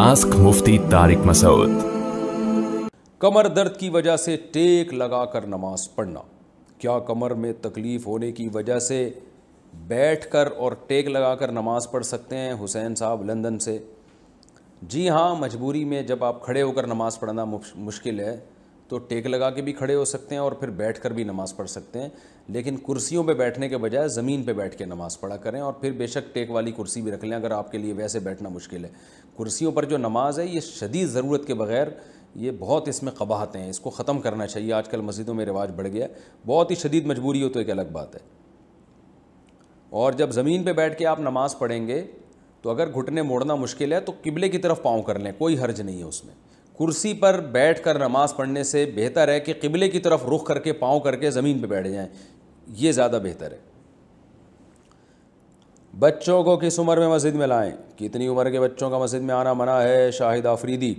ask Mufti Tariq Masood कमर दर्द की वजह से टेक लगाकर नमाज पढ़ना क्या कमर में तकलीफ़ होने की वजह से बैठकर और टेक लगाकर नमाज पढ़ सकते हैं हुसैन साहब लंदन से जी हाँ मजबूरी में जब आप खड़े होकर नमाज पढ़ना मुश्किल है तो टेक लगा के भी खड़े हो सकते हैं और फिर बैठ कर भी नमाज़ पढ़ सकते हैं लेकिन कुर्सियों पे बैठने के बजाय ज़मीन पे बैठ के नमाज़ पढ़ा करें और फिर बेशक टेक वाली कुर्सी भी रख लें अगर आपके लिए वैसे बैठना मुश्किल है कुर्सियों पर जो नमाज है ये शदीद ज़रूरत के बगैर ये बहुत इसमें कबाहतें हैं इसको ख़त्म करना चाहिए आजकल मस्जिदों में रिवाज बढ़ गया बहुत ही शदीद मजबूरी हो तो एक अलग बात है और जब ज़मीन पर बैठ के आप नमाज़ पढ़ेंगे तो अगर घुटने मोड़ना मुश्किल है तो किबले की तरफ पाँव कर लें कोई हर्ज नहीं है उसमें कुर्सी पर बैठ कर नमाज़ पढ़ने से बेहतर है कि किबले की तरफ रुख करके पाँव करके ज़मीन पर बैठ जाएँ ये ज़्यादा बेहतर है बच्चों को किस उम्र में मस्जिद में लाएं कितनी उम्र के बच्चों का मस्जिद में आना मना है शाहिद आफरीदी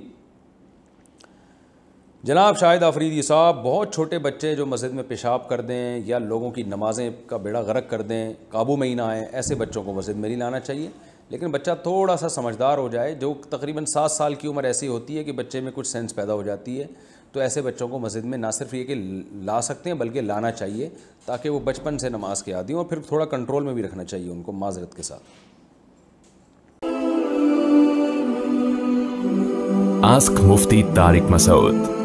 जनाब शाहिद आफरीदी साहब बहुत छोटे बच्चे जो मस्जिद में पेशाब कर दें या लोगों की नमाज़ें का बेड़ा गरक कर दें काबू में ही ना आएँ ऐसे बच्चों को मस्जिद में नहीं लाना चाहिए लेकिन बच्चा थोड़ा सा समझदार हो जाए जो तकरीबन सात साल की उम्र ऐसी होती है कि बच्चे में कुछ सेंस पैदा हो जाती है तो ऐसे बच्चों को मस्जिद में ना सिर्फ ये कि ला सकते हैं बल्कि लाना चाहिए ताकि वो बचपन से नमाज के आदि और फिर थोड़ा कंट्रोल में भी रखना चाहिए उनको माजरत के साथ आस्क मुफ्ती तारिक मसूद